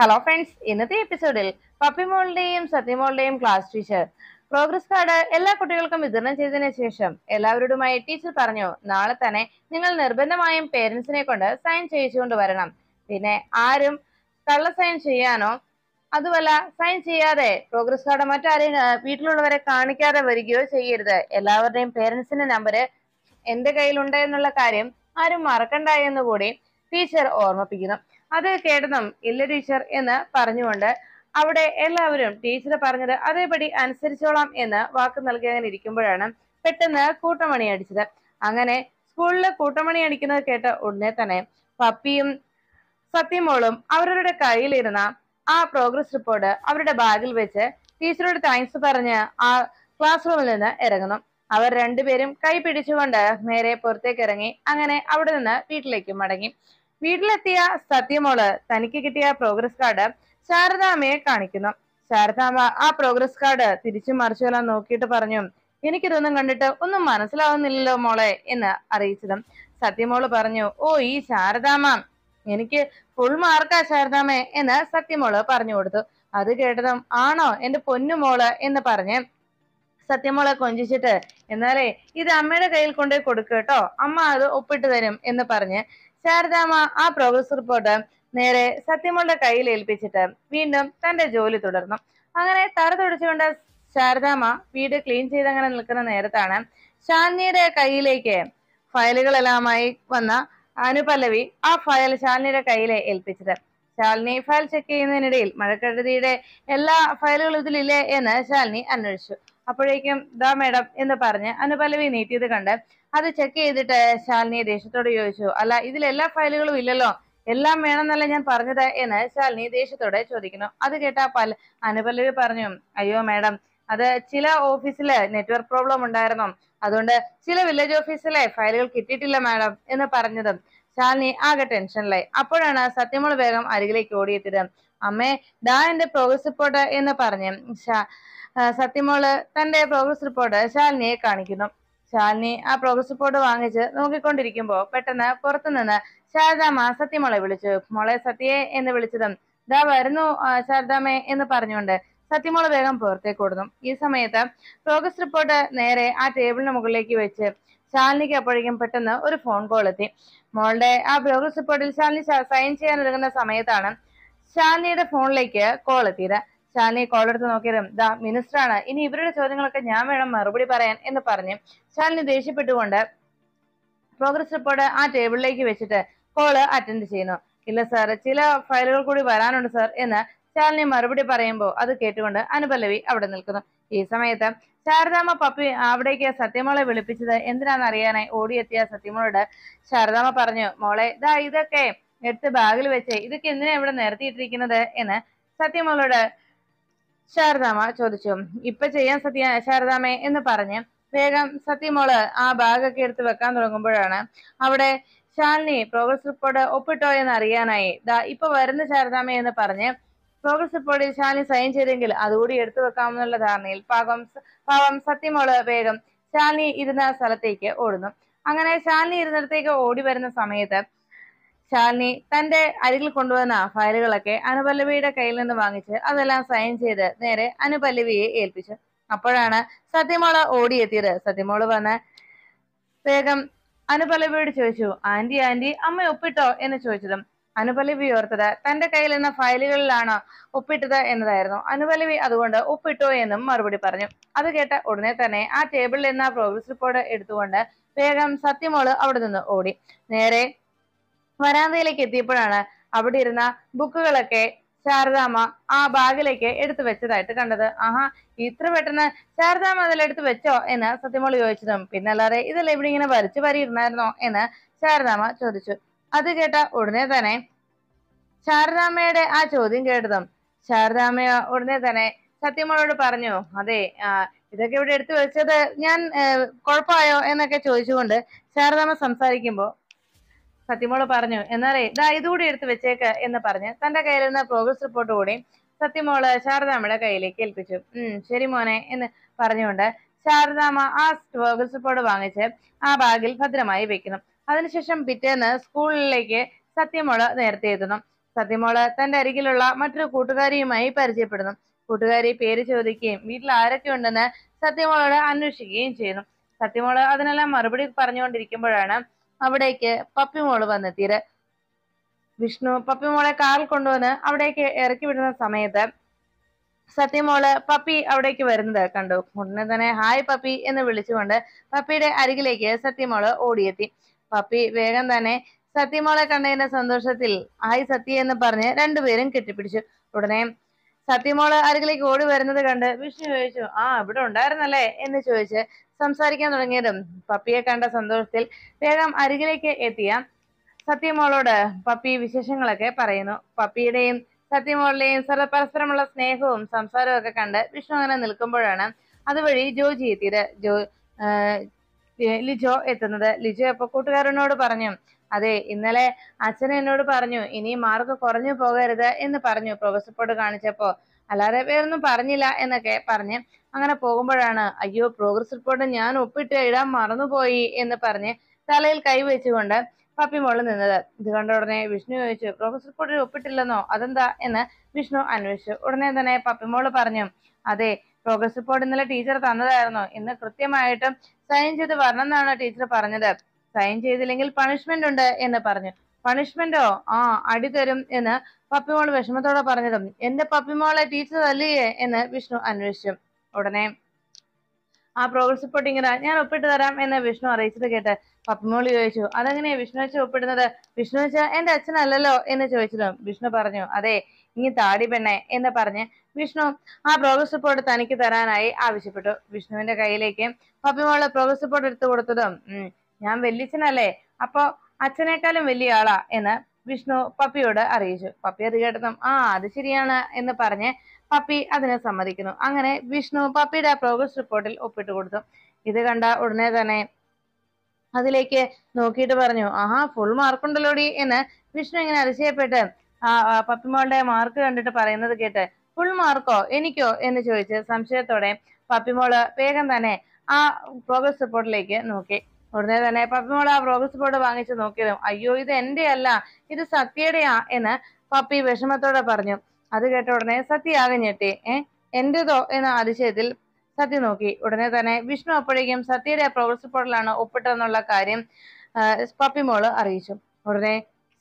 hello friends ഇന്നത്തെ എപ്പിസോഡിൽ പപ്പിമോളുടെയും സത്യമോളുടെയും ക്ലാസ് ടീച്ചർ പ്രോഗ്രസ് കാർഡ് എല്ലാ കുട്ടികൾക്കും വിതരണം ചെയ്തതിന് ശേഷം എല്ലാവരോടുമായി ടീച്ചർ പറഞ്ഞു നാളെ തന്നെ നിങ്ങൾ നിർബന്ധമായും പേരൻസിനെ കൊണ്ട് സൈൻ ചെയ്യിച്ചുകൊണ്ട് വരണം പിന്നെ ആരും കള്ള സൈൻ ചെയ്യാനോ അതുമല്ല സൈൻ ചെയ്യാതെ പ്രോഗ്രസ് കാർഡ് മറ്റാരെയും വീട്ടിലുള്ളവരെ കാണിക്കാതെ വരികയോ ചെയ്യരുത് എല്ലാവരുടെയും പേരൻസിന്റെ നമ്പര് എന്റെ കയ്യിലുണ്ട് എന്നുള്ള കാര്യം ആരും മറക്കണ്ട എന്നുകൂടി കൂടി ടീച്ചർ ഓർമ്മിപ്പിക്കുന്നു അത് കേടണം ഇല്ല ടീച്ചർ എന്ന് പറഞ്ഞുകൊണ്ട് അവിടെ എല്ലാവരും ടീച്ചർ പറഞ്ഞത് അതേപടി അനുസരിച്ചോളാം എന്ന് വാക്ക് നൽകി അങ്ങനെ ഇരിക്കുമ്പോഴാണ് പെട്ടെന്ന് കൂട്ടമണി അടിച്ചത് അങ്ങനെ സ്കൂളിൽ കൂട്ടമണി അടിക്കുന്നത് കേട്ട ഉടനെ തന്നെ പപ്പിയും സത്യമോളും അവരവരുടെ കയ്യിലിരുന്ന ആ പ്രോഗ്രസ് റിപ്പോർട്ട് അവരുടെ ബാഗിൽ വെച്ച് ടീച്ചറോട് താങ്ക്സ് പറഞ്ഞ് ആ ക്ലാസ് റൂമിൽ നിന്ന് ഇറങ്ങുന്നു അവർ രണ്ടുപേരും കൈ പിടിച്ചുകൊണ്ട് നേരെ പുറത്തേക്ക് ഇറങ്ങി അങ്ങനെ അവിടെ നിന്ന് വീട്ടിലേക്ക് മടങ്ങി വീട്ടിലെത്തിയ സത്യമോള് തനിക്ക് കിട്ടിയ പ്രോഗ്രസ് കാർഡ് ശാരദാമ്മയെ കാണിക്കുന്നു ശാരദാമ്മ ആ പ്രോഗ്രസ് കാർഡ് തിരിച്ചു മറിച്ചുവെല്ലാം നോക്കിയിട്ട് പറഞ്ഞു എനിക്കിതൊന്നും കണ്ടിട്ട് ഒന്നും മനസ്സിലാവുന്നില്ലല്ലോ മോളെ എന്ന് അറിയിച്ചതും സത്യമോള് പറഞ്ഞു ഓ ഈ ശാരദാമ്മ എനിക്ക് ഫുൾ മാർക്കാ ശാരദാമ്മേ എന്ന് സത്യമോള് പറഞ്ഞു കൊടുത്തു അത് കേട്ടതും ആണോ എന്റെ പൊന്നുമോള് എന്ന് പറഞ്ഞ് സത്യമോളെ കൊഞ്ചിച്ചിട്ട് എന്നാലേ ഇത് അമ്മയുടെ കയ്യിൽ കൊണ്ടുപോയി കൊടുക്കുക കേട്ടോ അമ്മ അത് ഒപ്പിട്ട് തരും എന്ന് പറഞ്ഞ് ശാരദാമ്മ ആ പ്രോഗ്രസ് റിപ്പോർട്ട് നേരെ സത്യമ്മളുടെ കയ്യിൽ ഏൽപ്പിച്ചിട്ട് വീണ്ടും തന്റെ ജോലി തുടർന്നു അങ്ങനെ തറ തുടച്ചുകൊണ്ട് ശാരദാമ്മ വീട് ക്ലീൻ ചെയ്തങ്ങനെ നിൽക്കുന്ന നേരത്താണ് ശാലിനിയുടെ കയ്യിലേക്ക് ഫയലുകളെല്ലാമായി വന്ന അനുപല്ലവി ആ ഫയൽ ശാലിനിയുടെ കയ്യിലെ ഏൽപ്പിച്ചത് ശാലിനി ഫയൽ ചെക്ക് ചെയ്യുന്നതിനിടയിൽ മഴക്കെടുതിയുടെ എല്ലാ ഫയലുകളും ഇതിലില്ലേ എന്ന് ശാലിനി അന്വേഷിച്ചു അപ്പോഴേക്കും ദാ മേഡം എന്ന് പറഞ്ഞ് അനുപല്ലവി നീട്ടിയത് കണ്ട് അത് ചെക്ക് ചെയ്തിട്ട് ശാലിനി ദേഷ്യത്തോട് ചോദിച്ചു അല്ല ഇതിൽ എല്ലാ ഫയലുകളും ഇല്ലല്ലോ എല്ലാം വേണമെന്നല്ല ഞാൻ പറഞ്ഞത് എന്ന് ശാലിനി ദേഷ്യത്തോടെ ചോദിക്കുന്നു അത് കേട്ട പല അനുപല്ലവി പറഞ്ഞു അയ്യോ മേഡം അത് ചില ഓഫീസില് നെറ്റ്വർക്ക് പ്രോബ്ലം ഉണ്ടായിരുന്നു അതുകൊണ്ട് ചില വില്ലേജ് ഓഫീസിലെ ഫയലുകൾ കിട്ടിയിട്ടില്ല മാഡം എന്ന് പറഞ്ഞതും ശാലിനി ആകെ ടെൻഷനിലായി അപ്പോഴാണ് സത്യമോൾ വേഗം അരികിലേക്ക് ഓടിയെത്തിയത് അമ്മേ ദാ എന്റെ പ്രോഗ്രസ് റിപ്പോർട്ട് എന്ന് പറഞ്ഞ് സത്യമോള് തന്റെ പ്രോഗ്രസ് റിപ്പോർട്ട് ശാലിനിയെ കാണിക്കുന്നു ശാലിനി ആ പ്രോഗ്രസ് റിപ്പോർട്ട് വാങ്ങിച്ച് നോക്കിക്കൊണ്ടിരിക്കുമ്പോൾ പെട്ടെന്ന് പുറത്തുനിന്ന് ശാരദാമ്മ സത്യമോളെ വിളിച്ചു മോളെ സത്യയെ എന്ന് വിളിച്ചതും ദാ വരുന്നു ശാരദാമ്മയെ എന്ന് പറഞ്ഞുകൊണ്ട് സത്യമോള് വേഗം പുറത്തേക്ക് ഓടുന്നു ഈ സമയത്ത് പ്രോഗ്രസ് റിപ്പോർട്ട് നേരെ ആ ടേബിളിന് മുകളിലേക്ക് വെച്ച് ശാലിനിക്ക് അപ്പോഴേക്കും പെട്ടെന്ന് ഒരു ഫോൺ കോൾ എത്തി മോളുടെ ആ പ്രോഗ്രസ് റിപ്പോർട്ടിൽ ശാലിനി സൈൻ ചെയ്യാൻ ഒരുങ്ങുന്ന സമയത്താണ് ശാലിനിയുടെ ഫോണിലേക്ക് കോൾ എത്തിയത് ശാലിനി കോളെടുത്ത് നോക്കിയതും ദാ ആണ് ഇനി ഇവരുടെ ചോദ്യങ്ങളൊക്കെ ഞാൻ വേണം മറുപടി പറയാൻ എന്ന് പറഞ്ഞ് ശാലിനി ദേഷ്യപ്പെട്ടുകൊണ്ട് പ്രോഗ്രസ് റിപ്പോർട്ട് ആ ടേബിളിലേക്ക് വെച്ചിട്ട് കോള് അറ്റൻഡ് ചെയ്യുന്നു ഇല്ല സാർ ചില ഫയലുകൾ കൂടി വരാനുണ്ട് സാർ എന്ന് ശാലിനി മറുപടി പറയുമ്പോൾ അത് കേട്ടുകൊണ്ട് അനുപല്ലവി അവിടെ നിൽക്കുന്നു ഈ സമയത്ത് ശാരദാമ പപ്പി അവിടേക്ക് സത്യമോളെ വിളിപ്പിച്ചത് എന്തിനാണെന്ന് അറിയാനായി ഓടിയെത്തിയ സത്യമോളോട് ശാരദാമ പറഞ്ഞു മോളെ ദാ ഇതൊക്കെ എടുത്ത് ബാഗിൽ വെച്ച് ഇതൊക്കെ എന്തിനാ ഇവിടെ നിരത്തിയിട്ടിരിക്കുന്നത് എന്ന് സത്യമോളോട് ശാരദാമ്മ ചോദിച്ചു ഇപ്പൊ ചെയ്യാൻ സത്യ ശാരദാമേ എന്ന് പറഞ്ഞ് വേഗം സത്യമോള് ആ ബാഗൊക്കെ എടുത്ത് വെക്കാൻ തുടങ്ങുമ്പോഴാണ് അവിടെ ശാലിനി പ്രോഗ്രസ് റിപ്പോർട്ട് ഒപ്പിട്ടോ എന്ന് അറിയാനായി ദാ ഇപ്പൊ വരുന്ന ശാരദാമേ എന്ന് പറഞ്ഞ് പ്രോഗ്രസ് റിപ്പോർട്ടിൽ ശാലിനി സൈൻ ചെയ്തെങ്കിൽ അതുകൂടി എടുത്തു വെക്കാമെന്നുള്ള ധാരണയിൽ പാകം പാവം സത്യമോള് വേഗം ശാലിനി ഇരുന്ന സ്ഥലത്തേക്ക് ഓടുന്നു അങ്ങനെ ശാലിനി ഇരുന്നിടത്തേക്ക് ഓടി വരുന്ന സമയത്ത് ശാലിനി തന്റെ അരികിൽ കൊണ്ടുവന്ന ഫയലുകളൊക്കെ അനുപല്ലവിയുടെ കയ്യിൽ നിന്ന് വാങ്ങിച്ച് അതെല്ലാം സൈൻ ചെയ്ത് നേരെ അനുപല്ലവിയെ ഏൽപ്പിച്ചു അപ്പോഴാണ് സത്യമോള് ഓടിയെത്തിയത് സത്യമോള് വന്ന് വേഗം അനുപല്ലവിയോട് ചോദിച്ചു ആന്റി ആന്റി അമ്മ ഒപ്പിട്ടോ എന്ന് ചോദിച്ചതും അനുപല്ലവി ഓർത്തത് തന്റെ കയ്യിൽ നിന്ന ഫയലുകളിലാണ് ഒപ്പിട്ടത് എന്നതായിരുന്നു അനുപല്ലവി അതുകൊണ്ട് ഒപ്പിട്ടോ എന്നും മറുപടി പറഞ്ഞു അത് കേട്ട ഉടനെ തന്നെ ആ ടേബിളിൽ നിന്ന് പ്രോഗ്രസ് റിപ്പോർട്ട് എടുത്തുകൊണ്ട് വേഗം സത്യമോള് അവിടെ നിന്ന് ഓടി നേരെ വരാന്തയിലേക്ക് എത്തിയപ്പോഴാണ് അവിടെ ഇരുന്ന ബുക്കുകളൊക്കെ ശാരദാമ്മ ആ ബാഗിലേക്ക് എടുത്തു വെച്ചതായിട്ട് കണ്ടത് ആഹാ ഇത്ര പെട്ടെന്ന് ശാരദാമ്മ അതിലെടുത്ത് വെച്ചോ എന്ന് സത്യമോൾ ചോദിച്ചതും പിന്നെ അല്ലാതെ ഇതെല്ലാം ഇവിടെ ഇങ്ങനെ വരച്ചു വരിയിരുന്നായിരുന്നോ എന്ന് ശാരദാമ്മ ചോദിച്ചു അത് കേട്ട ഉടനെ തന്നെ ശാരദാമ്മയുടെ ആ ചോദ്യം കേട്ടതും ശാരദാമ്മ ഉടനെ തന്നെ സത്യമോളോട് പറഞ്ഞു അതെ ഇതൊക്കെ ഇവിടെ എടുത്തു വെച്ചത് ഞാൻ കുഴപ്പമായോ എന്നൊക്കെ ചോദിച്ചുകൊണ്ട് ശാരദാമ്മ സംസാരിക്കുമ്പോൾ സത്യമോള് പറഞ്ഞു എന്നാലേ ഇതാ ഇതുകൂടി എടുത്ത് വെച്ചേക്ക് എന്ന് പറഞ്ഞ് തന്റെ നിന്ന് പ്രോഗ്രസ് റിപ്പോർട്ട് കൂടി സത്യമോള് ശാരദാമ്മയുടെ കയ്യിലേക്ക് ഏൽപ്പിച്ചു ഉം ശരി മോനെ എന്ന് പറഞ്ഞുകൊണ്ട് ശാരദാമ്മ ആ പ്രോഗ്രസ് റിപ്പോർട്ട് വാങ്ങിച്ച് ആ ബാഗിൽ ഭദ്രമായി വെക്കുന്നു അതിനുശേഷം പിറ്റേന്ന് സ്കൂളിലേക്ക് സത്യമോള് നേരത്തെ എത്തുന്നു സത്യമോള് തന്റെ അരികിലുള്ള മറ്റൊരു കൂട്ടുകാരിയുമായി പരിചയപ്പെടുന്നു കൂട്ടുകാരി പേര് ചോദിക്കുകയും വീട്ടിൽ ആരൊക്കെ ഉണ്ടെന്ന് സത്യമോളോട് അന്വേഷിക്കുകയും ചെയ്യുന്നു സത്യമോള് അതിനെല്ലാം മറുപടി പറഞ്ഞുകൊണ്ടിരിക്കുമ്പോഴാണ് അവിടേക്ക് പപ്പിമോള് വന്നെത്തിയത് വിഷ്ണു പപ്പിമോളെ കാറിൽ കൊണ്ടുവന്ന് അവിടേക്ക് ഇറക്കി വിടുന്ന സമയത്ത് സത്യമോള് പപ്പി അവിടേക്ക് വരുന്നത് കണ്ടു ഉടനെ തന്നെ ഹായ് പപ്പി എന്ന് വിളിച്ചുകൊണ്ട് പപ്പിയുടെ അരികിലേക്ക് സത്യമോള് ഓടിയെത്തി പപ്പി വേഗം തന്നെ സത്യമോളെ കണ്ടതിന്റെ സന്തോഷത്തിൽ ഹായ് സത്യ എന്ന് പറഞ്ഞ് രണ്ടുപേരും കെട്ടിപ്പിടിച്ചു ഉടനെ സത്യമോള് അരികിലേക്ക് ഓടി വരുന്നത് കണ്ട് വിഷ്ണു ചോദിച്ചു ആ ഇവിടെ ഉണ്ടായിരുന്നല്ലേ എന്ന് ചോദിച്ച് സംസാരിക്കാൻ തുടങ്ങിയതും പപ്പിയെ കണ്ട സന്തോഷത്തിൽ വേഗം അരികിലേക്ക് എത്തിയ സത്യമോളോട് പപ്പി വിശേഷങ്ങളൊക്കെ പറയുന്നു പപ്പിയുടെയും സത്യമോളുടെയും സർവ പരസ്പരമുള്ള സ്നേഹവും സംസാരവും ഒക്കെ കണ്ട് വിഷ്ണു അങ്ങനെ നിൽക്കുമ്പോഴാണ് അതുവഴി ജോജി എത്തിയത് ജോ ലിജോ എത്തുന്നത് ലിജോ അപ്പൊ കൂട്ടുകാരനോട് പറഞ്ഞു അതെ ഇന്നലെ അച്ഛൻ എന്നോട് പറഞ്ഞു ഇനി മാർക്ക് കുറഞ്ഞു പോകരുത് എന്ന് പറഞ്ഞു പ്രൊഫസർ പോട്ട് കാണിച്ചപ്പോ അല്ലാതെ വേറൊന്നും പറഞ്ഞില്ല എന്നൊക്കെ പറഞ്ഞ് അങ്ങനെ പോകുമ്പോഴാണ് അയ്യോ പ്രോഗ്രസ് റിപ്പോർട്ട് ഞാൻ ഒപ്പിട്ട് ഇടാൻ മറന്നുപോയി എന്ന് പറഞ്ഞ് തലയിൽ കൈവച്ചുകൊണ്ട് പപ്പി മോളിൽ നിന്നത് ഇത് കണ്ട ഉടനെ വിഷ്ണു ചോദിച്ചു പ്രോഗ്രസ് റിപ്പോർട്ടിൽ ഒപ്പിട്ടില്ലെന്നോ അതെന്താ എന്ന് വിഷ്ണു അന്വേഷിച്ചു ഉടനെ തന്നെ പപ്പി മോള് പറഞ്ഞു അതെ പ്രോഗ്രസ് റിപ്പോർട്ട് ഇന്നലെ ടീച്ചർ തന്നതായിരുന്നു ഇന്ന് കൃത്യമായിട്ടും സൈൻ ചെയ്ത് വരണം എന്നാണ് ടീച്ചർ പറഞ്ഞത് സൈൻ ചെയ്തില്ലെങ്കിൽ പണിഷ്മെന്റ് ഉണ്ട് എന്ന് പറഞ്ഞു പണിഷ്മെന്റോ ആ അടി തരും എന്ന് പപ്പിമോൾ വിഷമത്തോടെ പറഞ്ഞതും എന്റെ പപ്പിമോളെ ടീച്ചർ തല്ലിയേ എന്ന് വിഷ്ണു അന്വേഷിച്ചു ഉടനെ ആ പ്രോഗ്രസ് റിപ്പോർട്ട് ഇങ്ങനെ ഞാൻ ഒപ്പിട്ട് തരാം എന്ന് വിഷ്ണു അറിയിച്ചത് കേട്ട് പത്മോളി ചോദിച്ചു അതെങ്ങനെയാ വിഷ്ണു വെച്ച് ഒപ്പിടുന്നത് വിഷ്ണു വെച്ച എന്റെ അച്ഛനല്ലല്ലോ എന്ന് ചോദിച്ചതും വിഷ്ണു പറഞ്ഞു അതെ ഇനി താടി പെണ്ണെ എന്ന് പറഞ്ഞ് വിഷ്ണു ആ പ്രോഗ്രസ് റിപ്പോർട്ട് തനിക്ക് തരാനായി ആവശ്യപ്പെട്ടു വിഷ്ണുവിന്റെ കയ്യിലേക്ക് പപ്പിമോള് പ്രോഗ്രസ് റിപ്പോർട്ട് എടുത്തു കൊടുത്തതും ഞാൻ വല്യച്ഛനല്ലേ അപ്പോ അച്ഛനേക്കാളും വലിയ ആളാ എന്ന് വിഷ്ണു പപ്പിയോട് അറിയിച്ചു പപ്പി അത് കേട്ടതും ആ അത് ശരിയാണ് എന്ന് പറഞ്ഞ് പപ്പി അതിനെ സമ്മതിക്കുന്നു അങ്ങനെ വിഷ്ണു പപ്പിയുടെ പ്രോഗ്രസ് റിപ്പോർട്ടിൽ ഒപ്പിട്ട് കൊടുത്തു ഇത് കണ്ട ഉടനെ തന്നെ അതിലേക്ക് നോക്കിയിട്ട് പറഞ്ഞു ആഹാ ഫുൾ മാർക്കുണ്ടല്ലോടി എന്ന് വിഷ്ണു ഇങ്ങനെ അതിശയപ്പെട്ട് ആ പപ്പിമോളുടെ മാർക്ക് കണ്ടിട്ട് പറയുന്നത് കേട്ട് ഫുൾ മാർക്കോ എനിക്കോ എന്ന് ചോദിച്ച് സംശയത്തോടെ പപ്പിമോള് വേഗം തന്നെ ആ പ്രോഗ്രസ് റിപ്പോർട്ടിലേക്ക് നോക്കി ഉടനെ തന്നെ പപ്പിമോൾ ആ പ്രോഗ്രസ് റിപ്പോർട്ട് വാങ്ങിച്ചു നോക്കിയതും അയ്യോ ഇത് എന്റെ അല്ല ഇത് സത്യയുടെയാ എന്ന് പപ്പി വിഷമത്തോടെ പറഞ്ഞു അത് കേട്ട ഉടനെ സത്യ ആകെ ഞെട്ടി ഏ എന്റേതോ എന്ന അതിശയത്തിൽ സത്യ നോക്കി ഉടനെ തന്നെ വിഷ്ണു അപ്പോഴേക്കും സത്യയുടെ പ്രോഗ്രസ് റിപ്പോർട്ടിലാണ് ഒപ്പിട്ടതെന്നുള്ള കാര്യം പപ്പിമോള് അറിയിച്ചു ഉടനെ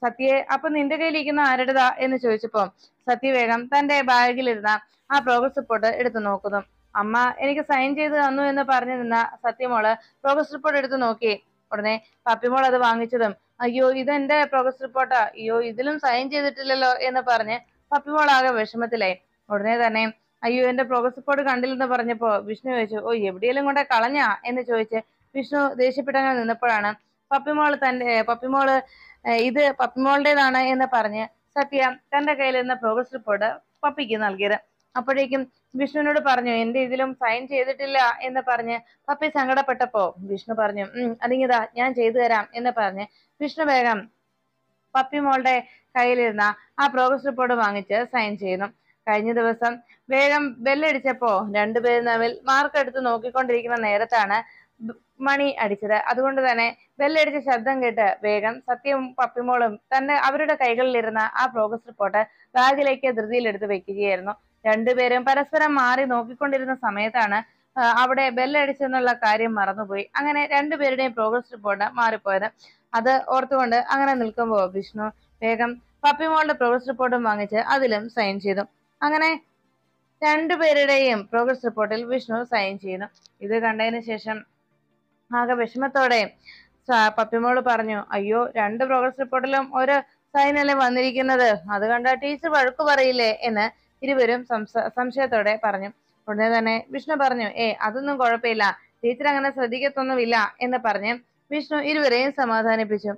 സത്യയെ അപ്പൊ നിന്റെ കയ്യിലിരിക്കുന്ന ആരുടേതാ എന്ന് ചോദിച്ചപ്പോ സത്യ വേഗം തന്റെ ബാഗിലിരുന്ന ആ പ്രോഗ്രസ് റിപ്പോർട്ട് എടുത്തു നോക്കുന്നു അമ്മ എനിക്ക് സൈൻ ചെയ്ത് തന്നു എന്ന് പറഞ്ഞു നിന്ന സത്യമോള് പ്രോഗ്രസ് റിപ്പോർട്ട് എടുത്തു നോക്കി ഉടനെ പപ്പിമോൾ അത് വാങ്ങിച്ചതും അയ്യോ ഇതെന്റെ പ്രോഗ്രസ് റിപ്പോർട്ടാ അയ്യോ ഇതിലും സൈൻ ചെയ്തിട്ടില്ലല്ലോ എന്ന് പറഞ്ഞ് പപ്പിമോൾ ആകെ വിഷമത്തിലായി ഉടനെ തന്നെ അയ്യോ എന്റെ പ്രോഗ്രസ് റിപ്പോർട്ട് കണ്ടില്ലെന്ന് പറഞ്ഞപ്പോ വിഷ്ണു ചോദിച്ചു ഓ എവിടെയെങ്കിലും കൊണ്ടേ കളഞ്ഞാ എന്ന് ചോദിച്ച് വിഷ്ണു ദേഷ്യപ്പെട്ടങ്ങനെ നിന്നപ്പോഴാണ് പപ്പിമോള് തന്റെ പപ്പിമോള് ഇത് പപ്പിമോളുടേതാണ് എന്ന് പറഞ്ഞ് സത്യ തന്റെ നിന്ന് പ്രോഗ്രസ് റിപ്പോർട്ട് പപ്പിക്ക് നൽകിയത് അപ്പോഴേക്കും വിഷ്ണുവിനോട് പറഞ്ഞു എന്റെ ഇതിലും സൈൻ ചെയ്തിട്ടില്ല എന്ന് പറഞ്ഞ് പപ്പി സങ്കടപ്പെട്ടപ്പോ വിഷ്ണു പറഞ്ഞു ഉം അതിങ്ങിതാ ഞാൻ ചെയ്തു തരാം എന്ന് പറഞ്ഞ് വിഷ്ണു വേഗം പപ്പി മോളുടെ കയ്യിലിരുന്ന ആ പ്രോഗ്രസ് റിപ്പോർട്ട് വാങ്ങിച്ച് സൈൻ ചെയ്യുന്നു കഴിഞ്ഞ ദിവസം വേഗം ബെല്ലടിച്ചപ്പോ രണ്ടുപേരും തമ്മിൽ മാർക്ക് എടുത്ത് നോക്കിക്കൊണ്ടിരിക്കുന്ന നേരത്താണ് മണി അടിച്ചത് അതുകൊണ്ട് തന്നെ ബെല്ലടിച്ച ശബ്ദം കേട്ട് വേഗം സത്യവും പപ്പിമോളും തന്റെ അവരുടെ കൈകളിലിരുന്ന ആ പ്രോഗ്രസ് റിപ്പോർട്ട് ബാഗിലേക്ക് ധൃതിയിലെടുത്ത് വെക്കുകയായിരുന്നു രണ്ടുപേരും പരസ്പരം മാറി നോക്കിക്കൊണ്ടിരുന്ന സമയത്താണ് അവിടെ ബെല്ലടിച്ചെന്നുള്ള കാര്യം മറന്നുപോയി അങ്ങനെ രണ്ടുപേരുടെയും പ്രോഗ്രസ് റിപ്പോർട്ട് മാറിപ്പോയത് അത് ഓർത്തുകൊണ്ട് അങ്ങനെ നിൽക്കുമ്പോൾ വിഷ്ണു വേഗം പപ്പിമോളുടെ പ്രോഗ്രസ് റിപ്പോർട്ടും വാങ്ങിച്ച് അതിലും സൈൻ ചെയ്തു അങ്ങനെ രണ്ടുപേരുടെയും പ്രോഗ്രസ് റിപ്പോർട്ടിൽ വിഷ്ണു സൈൻ ചെയ്യുന്നു ഇത് കണ്ടതിന് ശേഷം ആകെ വിഷമത്തോടെ പപ്പിമോള് പറഞ്ഞു അയ്യോ രണ്ട് പ്രോഗ്രസ് റിപ്പോർട്ടിലും ഒരു സൈനല്ലേ വന്നിരിക്കുന്നത് അത് കണ്ട ടീച്ചർ വഴക്കു പറയില്ലേ എന്ന് ഇരുവരും സംശയത്തോടെ പറഞ്ഞു ഉടനെ തന്നെ വിഷ്ണു പറഞ്ഞു ഏ അതൊന്നും കുഴപ്പമില്ല ടീച്ചർ അങ്ങനെ ശ്രദ്ധിക്കത്തൊന്നുമില്ല എന്ന് പറഞ്ഞ് വിഷ്ണു ഇരുവരെയും സമാധാനിപ്പിച്ചു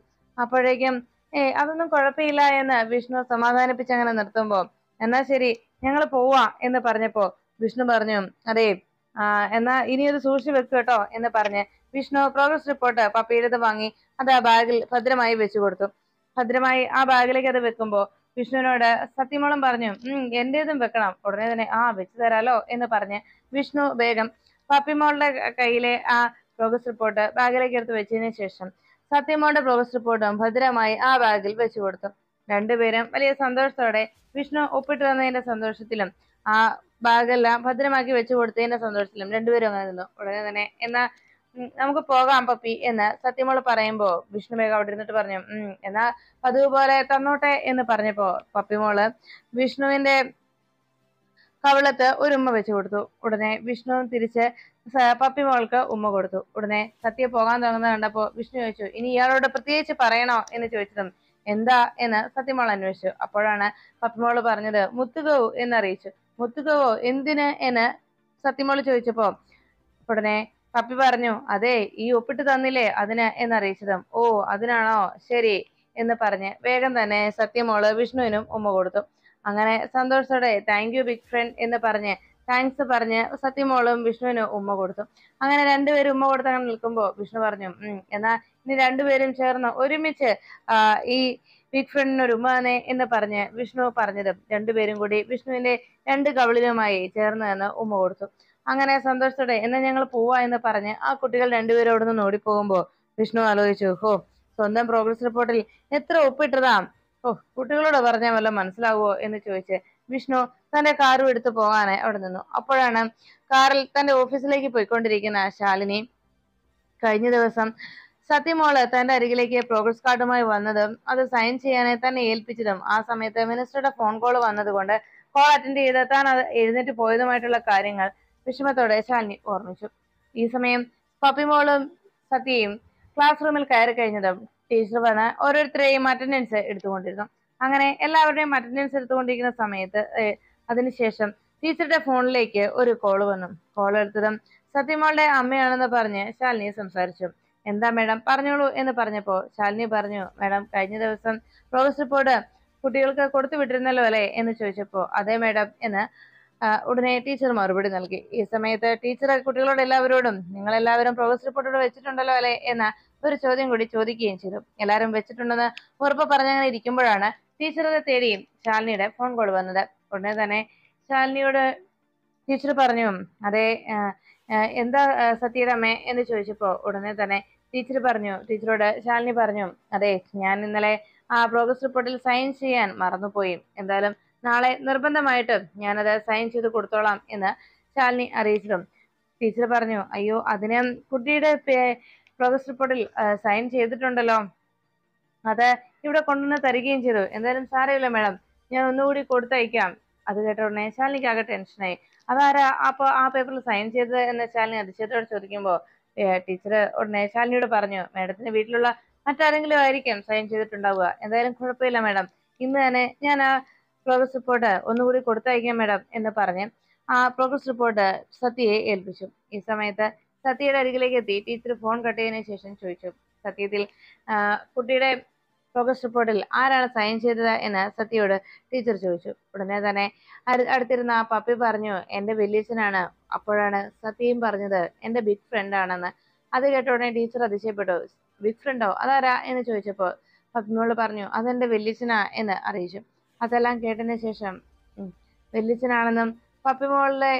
അപ്പോഴേക്കും ഏ അതൊന്നും കുഴപ്പമില്ല എന്ന് വിഷ്ണു സമാധാനിപ്പിച്ച് അങ്ങനെ നിർത്തുമ്പോ എന്നാ ശരി ഞങ്ങൾ പോവാ എന്ന് പറഞ്ഞപ്പോ വിഷ്ണു പറഞ്ഞു അതെ എന്നാ ഇനി അത് സൂക്ഷിച്ചു വെക്കു കേട്ടോ എന്ന് പറഞ്ഞ് വിഷ്ണു പ്രോഗ്രസ് റിപ്പോർട്ട് പപ്പിയുടെ വാങ്ങി അത് ആ ബാഗിൽ ഭദ്രമായി വെച്ചു കൊടുത്തു ഭദ്രമായി ആ ബാഗിലേക്ക് അത് വെക്കുമ്പോൾ വിഷ്ണുവിനോട് സത്യമോളം പറഞ്ഞു ഉം എന്റേതും വെക്കണം ഉടനെ തന്നെ ആ വെച്ചു തരാലോ എന്ന് പറഞ്ഞ് വിഷ്ണു വേഗം പപ്പിമോളുടെ കയ്യിലെ ആ പ്രോഗ്രസ് റിപ്പോർട്ട് ബാഗിലേക്ക് എടുത്ത് വെച്ചതിന് ശേഷം സത്യമോന്റെ പ്രോഗ്രസ് റിപ്പോർട്ടും ഭദ്രമായി ആ ബാഗിൽ വെച്ചു കൊടുത്തു രണ്ടുപേരും വലിയ സന്തോഷത്തോടെ വിഷ്ണു ഒപ്പിട്ട് തന്നതിന്റെ സന്തോഷത്തിലും ആ ബാഗെല്ലാം ഭദ്രമാക്കി വെച്ചു കൊടുത്തതിന്റെ സന്തോഷത്തിലും രണ്ടുപേരും അങ്ങനെ നിന്നു ഉടനെ തന്നെ എന്നാ നമുക്ക് പോകാം പപ്പി എന്ന് സത്യമോള് പറയുമ്പോ വിഷ്ണു വേഗം അവിടെ ഇരുന്നിട്ട് പറഞ്ഞു ഉം എന്നാ പതിവ് പോലെ തന്നോട്ടെ എന്ന് പറഞ്ഞപ്പോ പപ്പിമോള് വിഷ്ണുവിന്റെ കവളത്ത് ഒരു ഉമ്മ വെച്ചു കൊടുത്തു ഉടനെ വിഷ്ണു തിരിച്ച് പപ്പി മോൾക്ക് ഉമ്മ കൊടുത്തു ഉടനെ സത്യ പോകാൻ തുടങ്ങുന്നത് കണ്ടപ്പോൾ വിഷ്ണു ചോദിച്ചു ഇനി ഇയാളോട് പ്രത്യേകിച്ച് പറയണോ എന്ന് ചോദിച്ചിരുന്നു എന്താ എന്ന് സത്യമോൾ അന്വേഷിച്ചു അപ്പോഴാണ് പപ്പിമോൾ പറഞ്ഞത് മുത്തുകവു എന്നറിയിച്ചു മുത്തുകവോ എന്തിന് എന്ന് സത്യമോൾ ചോദിച്ചപ്പോ ഉടനെ പപ്പി പറഞ്ഞു അതെ ഈ ഒപ്പിട്ട് തന്നില്ലേ അതിന് എന്നറിയിച്ചതും ഓ അതിനാണോ ശരി എന്ന് പറഞ്ഞ് വേഗം തന്നെ സത്യമോള് വിഷ്ണുവിനും ഉമ്മ കൊടുത്തു അങ്ങനെ സന്തോഷത്തോടെ താങ്ക് യു ബിഗ് ഫ്രണ്ട് എന്ന് പറഞ്ഞ് താങ്ക്സ് പറഞ്ഞ് സത്യമോളും വിഷ്ണുവിന് ഉമ്മ കൊടുത്തു അങ്ങനെ രണ്ടുപേരും ഉമ്മ അങ്ങനെ നിൽക്കുമ്പോൾ വിഷ്ണു പറഞ്ഞു എന്നാ ഇനി രണ്ടുപേരും ചേർന്ന് ഒരുമിച്ച് ഈ ബിഗ് ഫ്രണ്ടിനൊരു ഉമ്മാനെ എന്ന് പറഞ്ഞ് വിഷ്ണു പറഞ്ഞതും രണ്ടുപേരും കൂടി വിഷ്ണുവിന്റെ രണ്ട് കവിളിലുമായി ചേർന്ന് നിന്ന് ഉമ്മ കൊടുത്തു അങ്ങനെ സന്തോഷത്തോടെ എന്നാൽ ഞങ്ങൾ പോവാ എന്ന് പറഞ്ഞ് ആ കുട്ടികൾ രണ്ടുപേരും അവിടെ നിന്ന് ഓടിപ്പോകുമ്പോൾ വിഷ്ണു ആലോചിച്ചു ഹോ സ്വന്തം പ്രോഗ്രസ് റിപ്പോർട്ടിൽ എത്ര ഒപ്പിട്ടതാ ഓ കുട്ടികളോട് പറഞ്ഞാൽ വല്ല മനസ്സിലാവോ എന്ന് ചോദിച്ച് വിഷ്ണു തന്റെ കാറും എടുത്തു പോകാനെ അവിടെ നിന്നു അപ്പോഴാണ് കാറിൽ തന്റെ ഓഫീസിലേക്ക് പോയിക്കൊണ്ടിരിക്കുന്ന ശാലിനി കഴിഞ്ഞ ദിവസം സത്യമോള് തന്റെ അരികിലേക്ക് പ്രോഗ്രസ് കാർഡുമായി വന്നതും അത് സൈൻ ചെയ്യാനെ തന്നെ ഏൽപ്പിച്ചതും ആ സമയത്ത് മിനിസ്റ്ററുടെ ഫോൺ കോൾ വന്നതുകൊണ്ട് കോൾ അറ്റൻഡ് ചെയ്ത് താൻ അത് എഴുന്നേറ്റ് പോയതുമായിട്ടുള്ള കാര്യങ്ങൾ വിഷമത്തോടെ ശാലിനി ഓർമ്മിച്ചു ഈ സമയം പപ്പിമോളും സത്യയും ക്ലാസ് റൂമിൽ കയറി കഴിഞ്ഞതും ടീച്ചർ വന്ന് ഓരോരുത്തരെയും അറ്റൻഡൻസ് എടുത്തുകൊണ്ടിരുന്നു അങ്ങനെ എല്ലാവരുടെയും അറ്റൻഡൻസ് എടുത്തുകൊണ്ടിരിക്കുന്ന സമയത്ത് അതിനുശേഷം ടീച്ചറുടെ ഫോണിലേക്ക് ഒരു കോൾ വന്നു കോൾ എടുത്തതും സത്യമോളുടെ അമ്മയാണെന്ന് പറഞ്ഞ് ശാലിനി സംസാരിച്ചു എന്താ മേഡം പറഞ്ഞോളൂ എന്ന് പറഞ്ഞപ്പോൾ ശാലിനി പറഞ്ഞു മേഡം കഴിഞ്ഞ ദിവസം പ്രോഗ്രസ് റിപ്പോർട്ട് കുട്ടികൾക്ക് കൊടുത്തു വിട്ടിരുന്നല്ലോ അല്ലേ എന്ന് ചോദിച്ചപ്പോൾ അതെ മേഡം എന്ന് ഉടനെ ടീച്ചർ മറുപടി നൽകി ഈ സമയത്ത് ടീച്ചർ കുട്ടികളോട് എല്ലാവരോടും നിങ്ങൾ എല്ലാവരും പ്രോഗ്രസ് റിപ്പോർട്ടോട് വെച്ചിട്ടുണ്ടല്ലോ അല്ലേ എന്ന ഒരു ചോദ്യം കൂടി ചോദിക്കുകയും ചെയ്തു എല്ലാവരും വെച്ചിട്ടുണ്ടെന്ന് ഉറപ്പ് പറഞ്ഞങ്ങനെ ഇരിക്കുമ്പോഴാണ് ടീച്ചറെ തേടിയും ശാലിനിയുടെ ഫോൺ കോൾ വന്നത് ഉടനെ തന്നെ ശാലിനിയോട് ടീച്ചർ പറഞ്ഞു അതെ എന്താ സത്യയുടെ എന്ന് ചോദിച്ചപ്പോൾ ഉടനെ തന്നെ ടീച്ചർ പറഞ്ഞു ടീച്ചറോട് ശാലിനി പറഞ്ഞു അതെ ഞാൻ ഇന്നലെ ആ പ്രോഗ്രസ് റിപ്പോർട്ടിൽ സൈൻ ചെയ്യാൻ മറന്നുപോയി എന്തായാലും നാളെ നിർബന്ധമായിട്ട് ഞാനത് സൈൻ ചെയ്ത് കൊടുത്തോളാം എന്ന് ശാലിനി അറിയിച്ചിടും ടീച്ചർ പറഞ്ഞു അയ്യോ അതിന് കുട്ടിയുടെ പ്രോഗ്രസ് റിപ്പോർട്ടിൽ സൈൻ ചെയ്തിട്ടുണ്ടല്ലോ അത് ഇവിടെ കൊണ്ടുവന്ന് തരികയും ചെയ്തു എന്തായാലും സാരമില്ല മാഡം ഞാൻ ഒന്നുകൂടി കൊടുത്തയക്കാം അത് കേട്ട ഉടനെ ആകെ ടെൻഷനായി അതാരാ അപ്പൊ ആ പേപ്പറിൽ സൈൻ ചെയ്തത് എന്ന് ശാലിനി അതിശയത്തോട് ചോദിക്കുമ്പോൾ ടീച്ചർ ഉടനെ ശാലിനിയോട് പറഞ്ഞു മാഡത്തിന്റെ വീട്ടിലുള്ള മറ്റാരെങ്കിലും ആയിരിക്കും സൈൻ ചെയ്തിട്ടുണ്ടാവുക എന്തായാലും കുഴപ്പമില്ല മാഡം ഇന്ന് തന്നെ ഞാൻ ആ പ്രോഗ്രസ് റിപ്പോർട്ട് ഒന്നുകൂടി കൊടുത്തയക്കാം മാഡം എന്ന് പറഞ്ഞ് ആ പ്രോഗ്രസ് റിപ്പോർട്ട് സത്യയെ ഏൽപ്പിച്ചു ഈ സമയത്ത് സത്യയുടെ അരികിലേക്ക് എത്തി ടീച്ചർ ഫോൺ കട്ട് ചെയ്തതിനു ശേഷം ചോദിച്ചു സത്യത്തിൽ കുട്ടിയുടെ പ്രോഗ്രസ് റിപ്പോർട്ടിൽ ആരാണ് സൈൻ ചെയ്തത് എന്ന് സത്യയോട് ടീച്ചർ ചോദിച്ചു ഉടനെ തന്നെ അടുത്തിരുന്ന പപ്പി പറഞ്ഞു എൻ്റെ വല്യച്ഛനാണ് അപ്പോഴാണ് സത്യയും പറഞ്ഞത് എൻ്റെ ബിഗ് ഫ്രണ്ട് ആണെന്ന് അത് കേട്ട ഉടനെ ടീച്ചർ അതിശയപ്പെട്ടു ബിഗ് ഫ്രണ്ടോ അതാരാ എന്ന് ചോദിച്ചപ്പോൾ പപ്പിമോള് പറഞ്ഞു അതെൻ്റെ വല്യച്ഛനാ എന്ന് അറിയിച്ചു അതെല്ലാം കേട്ടതിന് ശേഷം വല്യച്ഛനാണെന്നും പപ്പിമോളിലെ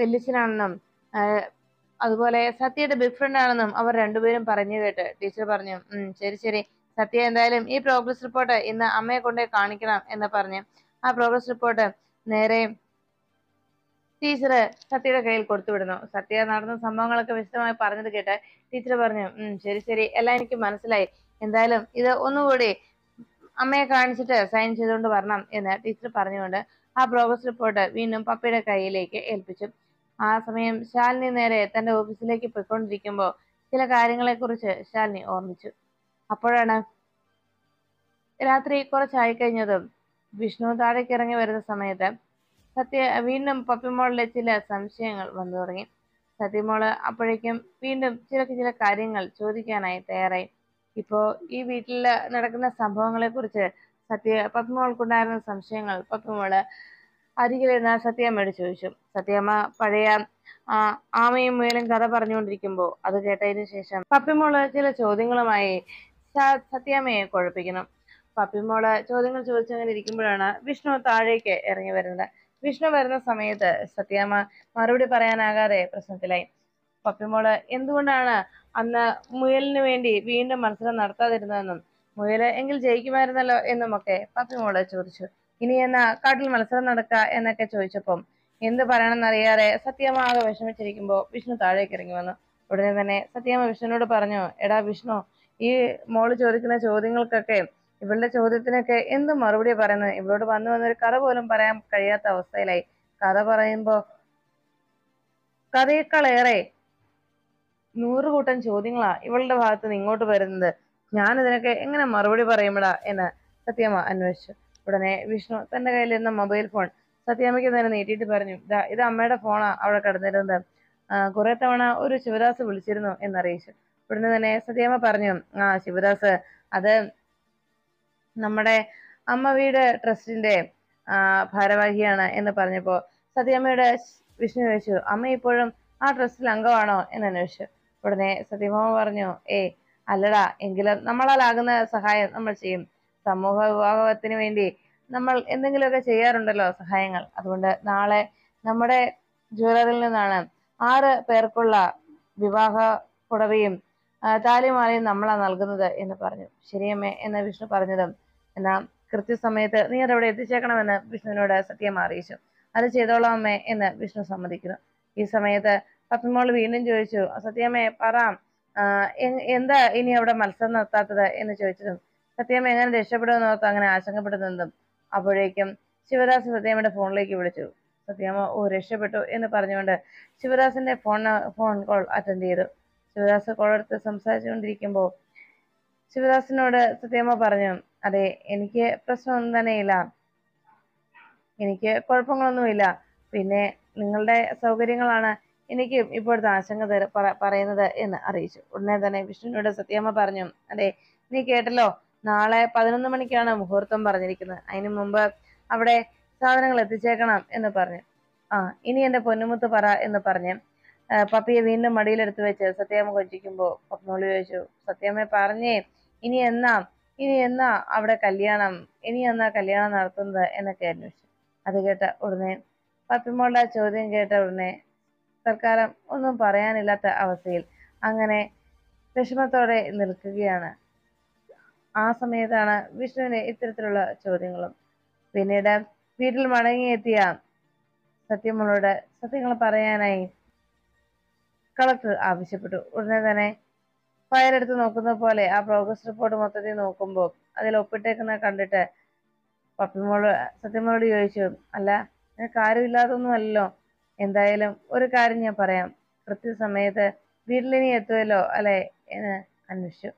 വല്യച്ഛനാണെന്നും അതുപോലെ സത്യയുടെ ബിഗ് ഫ്രണ്ട് ആണെന്നും അവർ രണ്ടുപേരും പറഞ്ഞു കേട്ട് ടീച്ചർ പറഞ്ഞു ശരി ശരി സത്യ എന്തായാലും ഈ പ്രോഗ്രസ് റിപ്പോർട്ട് ഇന്ന് അമ്മയെ കൊണ്ടേ കാണിക്കണം എന്ന് പറഞ്ഞ് ആ പ്രോഗ്രസ് റിപ്പോർട്ട് നേരെ ടീച്ചറ് സത്യയുടെ കയ്യിൽ കൊടുത്തുവിടുന്നു സത്യ നടന്ന സംഭവങ്ങളൊക്കെ വിശദമായി പറഞ്ഞത് കേട്ട് ടീച്ചർ പറഞ്ഞു ഉം ശരി ശരി എല്ലാം എനിക്ക് മനസ്സിലായി എന്തായാലും ഇത് ഒന്നുകൂടി അമ്മയെ കാണിച്ചിട്ട് സൈൻ ചെയ്തുകൊണ്ട് വരണം എന്ന് ടീച്ചർ പറഞ്ഞുകൊണ്ട് ആ പ്രോഗ്രസ് റിപ്പോർട്ട് വീണ്ടും പപ്പയുടെ കയ്യിലേക്ക് ഏൽപ്പിച്ചു ആ സമയം ശാലിനി നേരെ തന്റെ ഓഫീസിലേക്ക് പോയിക്കൊണ്ടിരിക്കുമ്പോൾ ചില കാര്യങ്ങളെക്കുറിച്ച് ശാലിനി ഓർമ്മിച്ചു അപ്പോഴാണ് രാത്രി കുറച്ചായി കഴിഞ്ഞതും വിഷ്ണു താഴേക്ക് ഇറങ്ങി വരുന്ന സമയത്ത് സത്യ വീണ്ടും പപ്പിമോളിലെ ചില സംശയങ്ങൾ വന്നു തുടങ്ങി സത്യമോള് അപ്പോഴേക്കും വീണ്ടും ചില ചില കാര്യങ്ങൾ ചോദിക്കാനായി തയ്യാറായി ഇപ്പോ ഈ വീട്ടിൽ നടക്കുന്ന സംഭവങ്ങളെ കുറിച്ച് സത്യ പപ്പിമോൾക്കുണ്ടായിരുന്ന സംശയങ്ങൾ പപ്പിമോള് അരികിലിരുന്ന സത്യാമ്മയോട് ചോദിച്ചു സത്യാമ്മ പഴയ ആമയും മുയലും കഥ പറഞ്ഞുകൊണ്ടിരിക്കുമ്പോൾ അത് കേട്ടതിന് ശേഷം പപ്പിമോള് ചില ചോദ്യങ്ങളുമായി സത്യാമ്മയെ കുഴപ്പിക്കണം പപ്പിമോള് ചോദ്യങ്ങൾ ചോദിച്ചങ്ങനെ ഇരിക്കുമ്പോഴാണ് വിഷ്ണു താഴേക്ക് ഇറങ്ങി വരുന്നത് വിഷ്ണു വരുന്ന സമയത്ത് സത്യാമ്മ മറുപടി പറയാനാകാതെ പ്രശ്നത്തിലായി പപ്പിമോള് എന്തുകൊണ്ടാണ് അന്ന് മുയലിന് വേണ്ടി വീണ്ടും മത്സരം നടത്താതിരുന്നതെന്നും മുയല് എങ്കിൽ ജയിക്കുമായിരുന്നല്ലോ എന്നുമൊക്കെ പപ്പിമോള് ചോദിച്ചു ഇനി എന്നാ കാട്ടിൽ മത്സരം നടക്കുക എന്നൊക്കെ ചോദിച്ചപ്പം എന്ത് പറയണമെന്നറിയാതെ സത്യാമ്മ ആകെ വിഷമിച്ചിരിക്കുമ്പോൾ വിഷ്ണു താഴേക്ക് ഇറങ്ങി വന്നു ഉടനെ തന്നെ സത്യാമ്മ വിഷ്ണുനോട് പറഞ്ഞു എടാ വിഷ്ണു ഈ മോള് ചോദിക്കുന്ന ചോദ്യങ്ങൾക്കൊക്കെ ഇവളുടെ ചോദ്യത്തിനൊക്കെ എന്ത് മറുപടി പറയുന്നത് ഇവളോട് വന്നു വന്നൊരു കഥ പോലും പറയാൻ കഴിയാത്ത അവസ്ഥയിലായി കഥ പറയുമ്പോൾ കഥയേക്കാളേറെ നൂറുകൂട്ടം ചോദ്യങ്ങളാ ഇവളുടെ ഭാഗത്ത് നിന്ന് ഇങ്ങോട്ട് വരുന്നത് ഞാൻ ഇതിനൊക്കെ എങ്ങനെ മറുപടി പറയുമ്പടാ എന്ന് സത്യമ്മ അന്വേഷിച്ചു ഉടനെ വിഷ്ണു തന്റെ കയ്യിലിരുന്ന മൊബൈൽ ഫോൺ സത്യാമ്മയ്ക്ക് നേരെ നീട്ടിയിട്ട് പറഞ്ഞു ഇത് അമ്മയുടെ ഫോണാ അവിടെ കിടന്നിരുന്നത് കുറെ തവണ ഒരു ശിവദാസ് വിളിച്ചിരുന്നു എന്നറിയിച്ചു ഇവിടുന്ന് തന്നെ സത്യാമ്മ പറഞ്ഞു ആ ശിവദാസ് അത് നമ്മുടെ അമ്മ വീട് ട്രസ്റ്റിന്റെ ഭാരവാഹിയാണ് എന്ന് പറഞ്ഞപ്പോൾ സത്യാമ്മയുടെ വിഷ്ണു ചോദിച്ചു അമ്മ ഇപ്പോഴും ആ ട്രസ്റ്റിൽ അംഗമാണോ എന്ന് അന്വേഷിച്ചു ഉടനെ സത്യഭാമ പറഞ്ഞു ഏയ് അല്ലടാ എങ്കിലും നമ്മളാലാകുന്ന സഹായം നമ്മൾ ചെയ്യും സമൂഹ വിഭാഗത്തിന് വേണ്ടി നമ്മൾ എന്തെങ്കിലുമൊക്കെ ചെയ്യാറുണ്ടല്ലോ സഹായങ്ങൾ അതുകൊണ്ട് നാളെ നമ്മുടെ ജ്വല്ലറിൽ നിന്നാണ് ആറ് പേർക്കുള്ള വിവാഹ പുടവയും താലിമാലയും നമ്മളാ നൽകുന്നത് എന്ന് പറഞ്ഞു ശരിയമ്മേ എന്ന് വിഷ്ണു പറഞ്ഞതും എന്നാ കൃത്യസമയത്ത് നീ അതവിടെ എത്തിച്ചേക്കണമെന്ന് വിഷ്ണുവിനോട് സത്യം അറിയിച്ചു അത് ചെയ്തോളാം അമ്മേ എന്ന് വിഷ്ണു സമ്മതിക്കുന്നു ഈ സമയത്ത് പത്മോൾ വീണ്ടും ചോദിച്ചു സത്യമേ പറ എന്താ ഇനി അവിടെ മത്സരം നടത്താത്തത് എന്ന് ചോദിച്ചതും സത്യമേ എങ്ങനെ രക്ഷപ്പെടുമെന്ന് ഓർത്ത് അങ്ങനെ ആശങ്കപ്പെടുന്നതും അപ്പോഴേക്കും ശിവദാസ് സത്യമ്മയുടെ ഫോണിലേക്ക് വിളിച്ചു സത്യമ്മ ഓ രക്ഷപ്പെട്ടു എന്ന് പറഞ്ഞുകൊണ്ട് ശിവദാസിന്റെ ഫോൺ ഫോൺ കോൾ അറ്റൻഡ് ചെയ്തു ശിവദാസ് കോളെടുത്ത് സംസാരിച്ചുകൊണ്ടിരിക്കുമ്പോൾ ശിവദാസിനോട് സത്യമ്മ പറഞ്ഞു അതെ എനിക്ക് പ്രശ്നമൊന്നും തന്നെയില്ല എനിക്ക് കുഴപ്പങ്ങളൊന്നുമില്ല പിന്നെ നിങ്ങളുടെ സൗകര്യങ്ങളാണ് എനിക്ക് ഇപ്പോഴത്തെ ആശങ്ക പറയുന്നത് എന്ന് അറിയിച്ചു ഉടനെ തന്നെ വിഷ്ണുവിനോട് സത്യമ്മ പറഞ്ഞു അതെ നീ കേട്ടല്ലോ നാളെ പതിനൊന്ന് മണിക്കാണ് മുഹൂർത്തം പറഞ്ഞിരിക്കുന്നത് അതിനു മുമ്പ് അവിടെ സാധനങ്ങൾ എത്തിച്ചേക്കണം എന്ന് പറഞ്ഞു ആ ഇനി എന്റെ പൊന്നുമുത്ത് പറ എന്ന് പറഞ്ഞു പപ്പിയെ വീണ്ടും മടിയിലെടുത്ത് വെച്ച് സത്യാമ്മ കൊഞ്ചിക്കുമ്പോൾ പപ്പനോട് ചോദിച്ചു സത്യാമ്മ പറഞ്ഞേ ഇനി എന്നാ ഇനി എന്നാ അവിടെ കല്യാണം ഇനി എന്നാ കല്യാണം നടത്തുന്നത് എന്നൊക്കെ അന്വേഷിച്ചു അത് കേട്ട ഉടനെ പപ്പിമോളുടെ ചോദ്യം കേട്ട ഉടനെ സർക്കാരം ഒന്നും പറയാനില്ലാത്ത അവസ്ഥയിൽ അങ്ങനെ വിഷമത്തോടെ നിൽക്കുകയാണ് ആ സമയത്താണ് വിഷ്ണുവിന് ഇത്തരത്തിലുള്ള ചോദ്യങ്ങളും പിന്നീട് വീട്ടിൽ മടങ്ങിയെത്തിയ സത്യമ്മളോട് സത്യങ്ങൾ പറയാനായി കളക്ടർ ആവശ്യപ്പെട്ടു ഉടനെ തന്നെ ഫയലെടുത്ത് നോക്കുന്ന പോലെ ആ പ്രോഗ്രസ് റിപ്പോർട്ട് മൊത്തത്തിൽ നോക്കുമ്പോൾ അതിൽ ഒപ്പിട്ടേക്കുന്ന കണ്ടിട്ട് പപ്പിമോള് സത്യമോളോട് ചോദിച്ചു അല്ല നിനക്ക് ആരുമില്ലാതൊന്നുമല്ലോ എന്തായാലും ഒരു കാര്യം ഞാൻ പറയാം കൃത്യസമയത്ത് ഇനി എത്തുമല്ലോ അല്ലേ എന്ന് അന്വേഷിച്ചു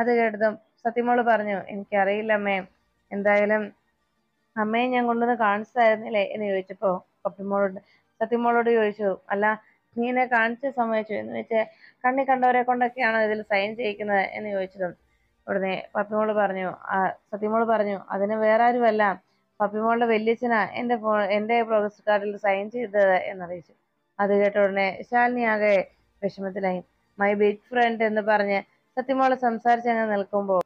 അത് കേട്ടതും സത്യമോള് പറഞ്ഞു എനിക്കറിയില്ല അമ്മേ എന്തായാലും അമ്മയെ ഞാൻ കൊണ്ടുവന്ന് കാണിച്ചതായിരുന്നില്ലേ എന്ന് ചോദിച്ചപ്പോൾ പപ്പിമോളോട് സത്യമോളോട് ചോദിച്ചു അല്ല നീ കാണിച്ച കാണിച്ച് എന്ന് വെച്ചാൽ കണ്ണി കണ്ടവരെ കൊണ്ടൊക്കെയാണ് ഇതിൽ സൈൻ ചെയ്യിക്കുന്നത് എന്ന് ചോദിച്ചതും ഉടനെ പപ്പിമോള് പറഞ്ഞു ആ സത്യമോള് പറഞ്ഞു അതിന് വേറെ ആരുമല്ല പപ്പിമോളുടെ വല്യച്ഛനാ എന്റെ ഫോ എന്റെ പ്രോഗ്രസ് കാർഡിൽ സൈൻ ചെയ്തത് എന്നറിയിച്ചു അത് കേട്ട ഉടനെ ശാലിനി ആകെ വിഷമത്തിലായി മൈ ബിഗ് ഫ്രണ്ട് എന്ന് പറഞ്ഞ് സത്യമോള് സംസാരിച്ചങ്ങ് നിൽക്കുമ്പോൾ